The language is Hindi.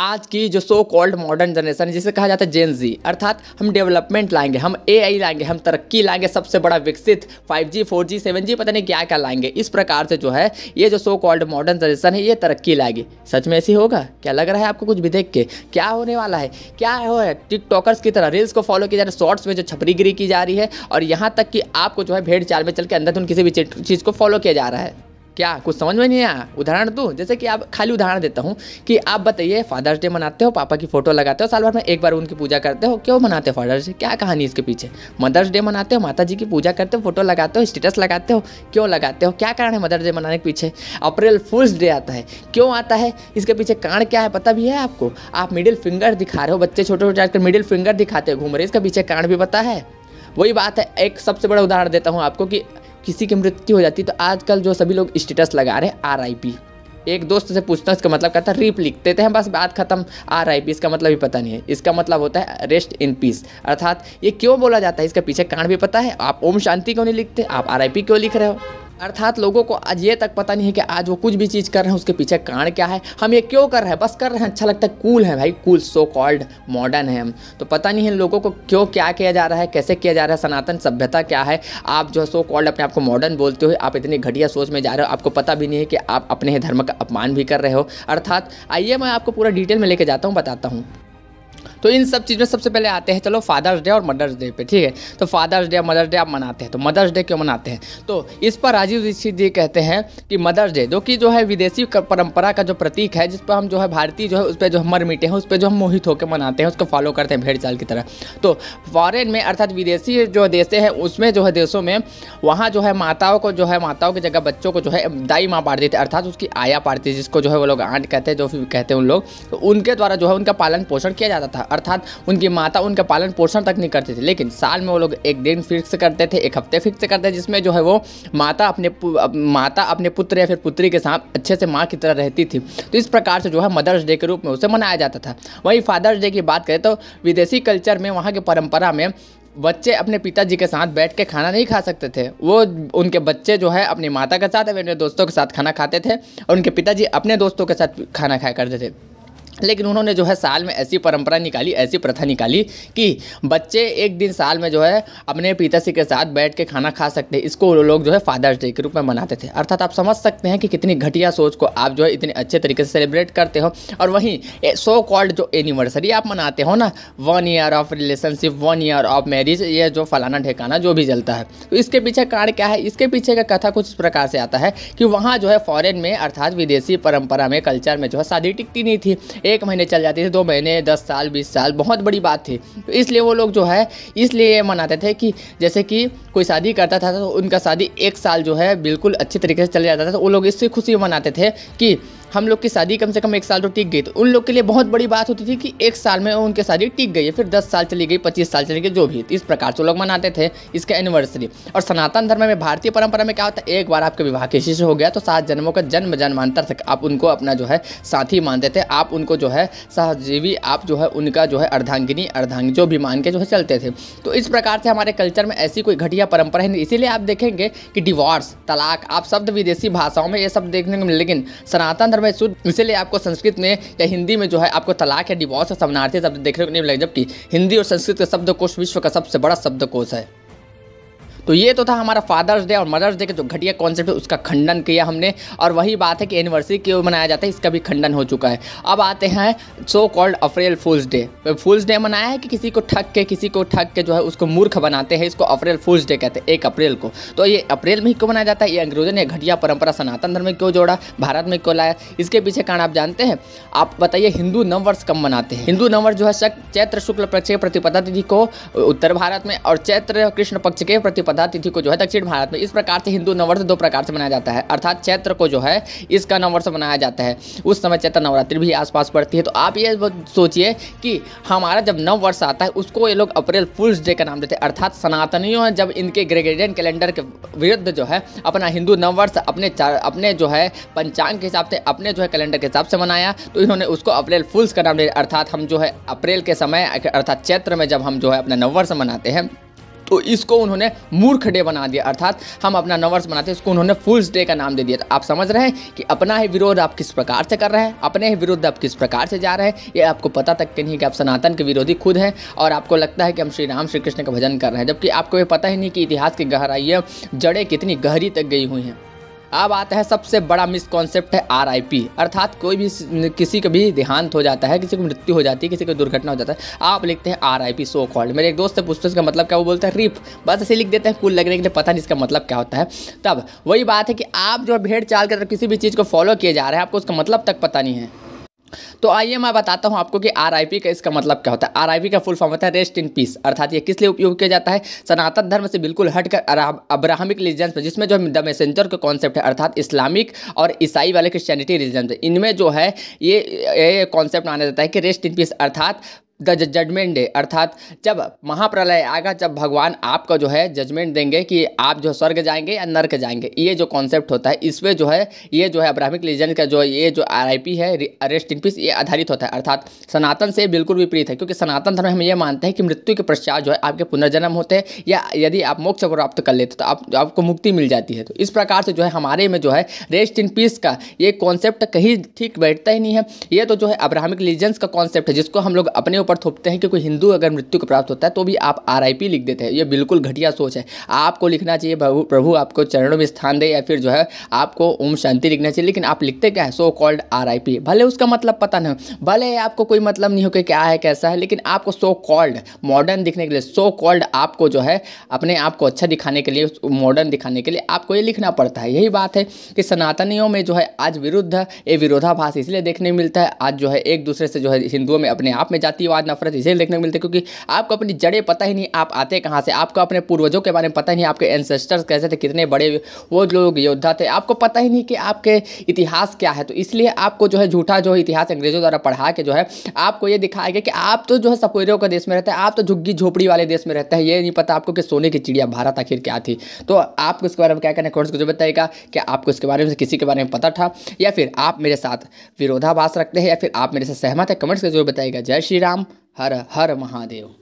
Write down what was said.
आज की जो सो कॉल्ड मॉडर्न जनरेशन जिसे कहा जाता है जेन जी अर्थात हम डेवलपमेंट लाएंगे हम एआई लाएंगे हम तरक्की लाएंगे सबसे बड़ा विकसित 5G 4G 7G पता नहीं क्या क्या लाएंगे इस प्रकार से जो है ये जो सो कॉल्ड मॉडर्न जनरेशन है ये तरक्की लाएगी सच में ऐसी होगा क्या लग रहा है आपको कुछ भी देख के क्या होने वाला है क्या हो है टिकटॉकर्स की तरह रील्स को फॉलो किया जा रहा है शॉर्ट्स में जो छपरीगिरी की जा रही है और यहाँ तक कि आपको जो है भेड़ चाल में चल के उन किसी भी चीज़ को फॉलो किया जा रहा है क्या कुछ समझ में नहीं आया उदाहरण दूँ जैसे कि आप खाली उदाहरण देता हूँ कि आप बताइए फादर्स डे मनाते हो पापा की फोटो लगाते हो साल भर में एक बार उनकी पूजा करते हो क्यों मनाते हो फादर्स डे क्या कहानी इसके पीछे मदर्स डे मनाते हो माता जी की पूजा करते हो फोटो लगाते हो स्टेटस लगाते हो क्यों लगाते हो क्या कारण है मदर्स डे मनाने के पीछे अप्रैल फुल्स डे आता है क्यों आता है इसके पीछे कारण क्या है पता भी है आपको आप मिडिल फिंगर दिखा रहे हो बच्चे छोटे छोटे आजकल मिडिल फिंगर दिखाते हो घूम रहे इसके पीछे कारण भी पता है वही बात है एक सबसे बड़ा उदाहरण देता हूँ आपको कि किसी की मृत्यु हो जाती तो आजकल जो सभी लोग स्टेटस लगा रहे हैं आर एक दोस्त से पूछता है इसका मतलब कहता है रिप लिख देते हैं बस बात खत्म आर आई पी इसका मतलब भी पता नहीं है इसका मतलब होता है रेस्ट इन पीस अर्थात ये क्यों बोला जाता है इसका पीछे कारण भी पता है आप ओम शांति क्यों नहीं लिखते आप आर आई पी क्यों लिख रहे हो अर्थात लोगों को आज ये तक पता नहीं है कि आज वो कुछ भी चीज़ कर रहे हैं उसके पीछे कारण क्या है हम ये क्यों कर रहे हैं बस कर रहे हैं अच्छा लगता है कूल है भाई कूल सो कॉल्ड मॉडर्न है हम तो पता नहीं है लोगों को क्यों क्या किया जा रहा है कैसे किया जा रहा है सनातन सभ्यता क्या है आप जो है सो कॉल्ड अपने आप को मॉडर्न बोलते हो आप इतनी घटिया सोच में जा रहे हो आपको पता भी नहीं है कि आप अपने धर्म का अपमान भी कर रहे हो अर्थात आइए मैं आपको पूरा डिटेल में लेके जाता हूँ बताता हूँ तो इन सब चीज़ में सबसे पहले आते हैं चलो फादर्स डे और मदर्स डे पे ठीक है तो फादर्स डे और मदर्स डे आप मनाते हैं तो मदर्स डे क्यों मनाते हैं तो इस पर राजीव ऋषि जी कहते हैं कि मदर्स डे जो कि जो है विदेशी परंपरा का जो प्रतीक है जिस पर हम जो है भारतीय जो है उस पर जो हम मर मिटे हैं उस पर जो हम मोहित होकर मनाते हैं उसको फॉलो करते हैं भेड़ चाल की तरह तो फॉरेन में अर्थात विदेशी जो देश हैं उसमें जो है देशों में वहाँ जो है माताओं को जो है माताओं की जगह बच्चों को जो है दाई माँ पार थी अर्थात उसकी आया पारती जिसको जो है वो लोग आंट कहते हैं जो कहते हैं उन लोग तो उनके द्वारा जो है उनका पालन पोषण किया जाता था अर्थात उनकी माता उनका पालन पोषण तक नहीं करती थी लेकिन साल में वो लोग एक दिन फिक्स करते थे एक हफ्ते फिक्स करते थे जिसमें जो है वो माता अपने माता अपने पुत्र या फिर पुत्री के साथ अच्छे से माँ की तरह रहती थी तो इस प्रकार से जो है मदर्स डे के रूप में उसे मनाया जाता था वही फादर्स डे की बात करें तो विदेशी कल्चर में वहाँ की परंपरा में बच्चे अपने पिताजी के साथ बैठ के खाना नहीं खा सकते थे वो उनके बच्चे जो है अपनी माता के साथ अपने दोस्तों के साथ खाना खाते थे और उनके पिताजी अपने दोस्तों के साथ खाना खाया करते थे लेकिन उन्होंने जो है साल में ऐसी परंपरा निकाली ऐसी प्रथा निकाली कि बच्चे एक दिन साल में जो है अपने सी के साथ बैठ के खाना खा सकते हैं इसको वो लोग जो है फादर्स डे के रूप में मनाते थे अर्थात आप समझ सकते हैं कि कितनी घटिया सोच को आप जो है इतने अच्छे तरीके से सेलिब्रेट करते हो और वहीं सो कॉल्ड जो एनिवर्सरी आप मनाते हो ना one year of relationship one year of marriage ये जो फलाना ठेकाना जो भी जलता है तो इसके पीछे कारण क्या है इसके पीछे का कथा कुछ इस प्रकार से आता है कि वहाँ जो है फॉरन में अर्थात विदेशी परंपरा में कल्चर में जो है शादी टिकती नहीं थी एक महीने चल जाती थी दो महीने दस साल बीस साल बहुत बड़ी बात थी तो इसलिए वो लोग जो है इसलिए मनाते थे कि जैसे कि कोई शादी करता था तो उनका शादी एक साल जो है बिल्कुल अच्छे तरीके से चल जाता था तो वो लोग इससे खुशी मनाते थे कि हम लोग की शादी कम से कम एक साल तो टिक गई तो उन लोग के लिए बहुत बड़ी बात होती थी कि एक साल में उनकी शादी टिक गई है फिर दस साल चली गई पच्चीस साल चली गई जो भी इस प्रकार से लोग मनाते थे इसका एनिवर्सरी और सनातन धर्म में भारतीय परंपरा में क्या होता है एक बार आपके विवाह के शिष्य हो गया तो सात जन्मों का जन्म जन्मांतर तक आप उनको अपना जो है साथी मानते थे आप उनको जो है सहजीवी आप जो है उनका जो है अर्धांगिनी अर्धांग जो भी मान के जो है चलते थे तो इस प्रकार से हमारे कल्चर में ऐसी कोई घटिया परंपरा है इसीलिए आप देखेंगे कि डिवॉर्स तलाक आप शब्द विदेशी भाषाओं में ये सब देखने को मिले लेकिन सनातन धर्म भाई शुद्ध इसलिए आपको संस्कृत में या हिंदी में जो है आपको तलाक या डिवॉर्स का समानार्थी शब्द देखने को नहीं मिलेगा जबकि हिंदी और संस्कृत का कोश विश्व का सबसे बड़ा शब्द है तो ये तो था हमारा फादर्स डे और मदर्स डे के जो घटिया कॉन्सेप्ट है उसका खंडन किया हमने और वही बात है कि एनिवर्सरी क्यों मनाया जाता है इसका भी खंडन हो चुका है अब आते हैं so called April Fools Day Fools Day मनाया है कि किसी को ठग के किसी को ठग के जो है उसको मूर्ख बनाते हैं इसको अप्रैल फूल्स डे कहते हैं एक अप्रैल को तो ये अप्रैल में ही क्यों मनाया जाता है ये अंग्रेजों ने घटिया परंपरा सनातन धर्म में क्यों जोड़ा भारत में क्यों लाया इसके पीछे कारण आप जानते हैं आप बताइए हिंदू नववर्ष कम मनाते हैं हिंदू नववर्ष जो है चैत्र शुक्ल पक्ष के प्रतिपदा तिथि को उत्तर भारत में और चैत्र कृष्ण पक्ष के प्रतिपदा प्रतिपदा तिथि को जो है दक्षिण भारत में इस प्रकार से हिंदू नववर्ष दो प्रकार से मनाया जाता है अर्थात चैत्र को जो है इसका नववर्ष मनाया जाता है उस समय चैत्र नवरात्रि भी आसपास पड़ती है तो आप ये सोचिए कि हमारा जब नव वर्ष आता है उसको ये लोग अप्रैल फुल्स डे का नाम देते हैं अर्थात सनातनियों जब इनके ग्रेगेरियन कैलेंडर के विरुद्ध जो है अपना हिंदू नववर्ष अपने अपने जो है पंचांग के हिसाब से अपने जो है कैलेंडर के हिसाब से मनाया तो इन्होंने उसको अप्रैल फुल्स का नाम दिया अर्थात हम जो है अप्रैल के समय अर्थात चैत्र में जब हम जो है अपना नववर्ष मनाते हैं तो इसको उन्होंने मूर्ख डे बना दिया अर्थात हम अपना नवर्स बनाते हैं इसको उन्होंने फुल्स डे का नाम दे दिया आप समझ रहे हैं कि अपना ही विरोध आप किस प्रकार से कर रहे हैं अपने ही विरुद्ध आप किस प्रकार से जा रहे हैं ये आपको पता तक के नहीं कि आप सनातन के विरोधी खुद हैं और आपको लगता है कि हम श्री राम श्री कृष्ण का भजन कर रहे हैं जबकि आपको ये पता ही नहीं कि इतिहास की गहराइयाँ जड़ें कितनी गहरी तक गई हुई हैं अब आता है सबसे बड़ा मिसकॉन्सेप्ट है आर अर्थात कोई भी किसी का भी देहांत हो जाता है किसी की मृत्यु हो जाती है किसी को दुर्घटना हो जाता है आप लिखते हैं R I P so called मेरे एक दोस्त से पूछते हैं इसका मतलब क्या वो बोलते हैं रिप बस ऐसे लिख देते हैं कुल लगने के लिए पता नहीं इसका मतलब क्या होता है तब वही बात है कि आप जो भेड़ चाल कर किसी भी चीज़ को फॉलो किए जा रहे हैं आपको उसका मतलब तक पता नहीं है तो आइए मैं बताता हूँ आपको कि पी का इसका मतलब क्या होता है पी का फुल फॉर्म होता है रेस्ट इन पीस अर्थात ये किस लिए उपयोग किया जाता है सनातन धर्म से बिल्कुल हटकर अब्राहमिक रिलीजन पर जिसमें जो द मैसेंजर का कॉन्सेप्ट है अर्थात इस्लामिक और ईसाई वाले क्रिश्चियनिटी रिलीजन इनमें जो है ये कॉन्सेप्ट माना जाता है कि रेस्ट इन पीस अर्थात द जजमेंट डे अर्थात जब महाप्रलय आएगा जब भगवान आपका जो है जजमेंट देंगे कि आप जो स्वर्ग जाएंगे या नर्क जाएंगे ये जो कॉन्सेप्ट होता है इसमें जो है ये जो है अब्राहमिक रिलीजन का जो ये जो आर है रेस्ट इन पीस ये आधारित होता है अर्थात सनातन से बिल्कुल विपरीत है क्योंकि सनातन धर्म हम ये मानते हैं कि मृत्यु के पश्चात जो है आपके पुनर्जन्म होते हैं या यदि आप मोक्ष प्राप्त कर लेते तो आप आपको मुक्ति मिल जाती है तो इस प्रकार से जो है हमारे में जो है रेस्ट इन पीस का ये कॉन्सेप्ट कहीं ठीक बैठता ही नहीं है ये तो जो है अब्राहमिक लीजेंस का कॉन्सेप्ट है जिसको हम लोग अपने ऊपर पर थोपते हैं कि कोई हिंदू अगर मृत्यु को प्राप्त होता है तो भी आप आर लिख देते हैं ये बिल्कुल घटिया सोच है आपको लिखना चाहिए प्रभु आपको चरणों में स्थान दे या फिर जो है आपको ओम शांति लिखना चाहिए लेकिन आप लिखते क्या है सो कॉल्ड आर भले उसका मतलब पता नहीं हो भले आपको कोई मतलब नहीं हो कि क्या है कैसा है लेकिन आपको सो कॉल्ड मॉडर्न दिखने के लिए सो कॉल्ड आपको जो है अपने आप को अच्छा दिखाने के लिए मॉडर्न दिखाने के लिए आपको ये लिखना पड़ता है यही बात है कि सनातनियों में जो है आज विरुद्ध ये विरोधाभास इसलिए देखने मिलता है आज जो है एक दूसरे से जो है हिंदुओं में अपने आप में जाती जातिवाद नफरत इसे देखने को मिलती है क्योंकि आपको अपनी जड़ें पता ही नहीं आप आते कहाँ से आपको अपने पूर्वजों के बारे में पता ही नहीं आपके एनसेस्टर्स कैसे थे कितने बड़े वो लोग योद्धा थे आपको पता ही नहीं कि आपके इतिहास क्या है तो इसलिए आपको जो है झूठा जो इतिहास अंग्रेजों द्वारा पढ़ा के जो है आपको ये दिखाया गया कि आप तो जो है सपोरियों के देश में रहते हैं आप तो झुग्गी झोपड़ी वाले देश में रहते हैं ये नहीं पता आपको कि सोने की चिड़िया भारत आखिर क्या थी तो आपको इसके बारे में क्या कहना है को जो बताएगा कि आपको इसके बारे में किसी के बारे में पता था या फिर आप मेरे साथ विरोधाभास रखते हैं या फिर आप मेरे से सहमत है कमेंट्स के जो बताएगा जय श्री राम हर हर महादेव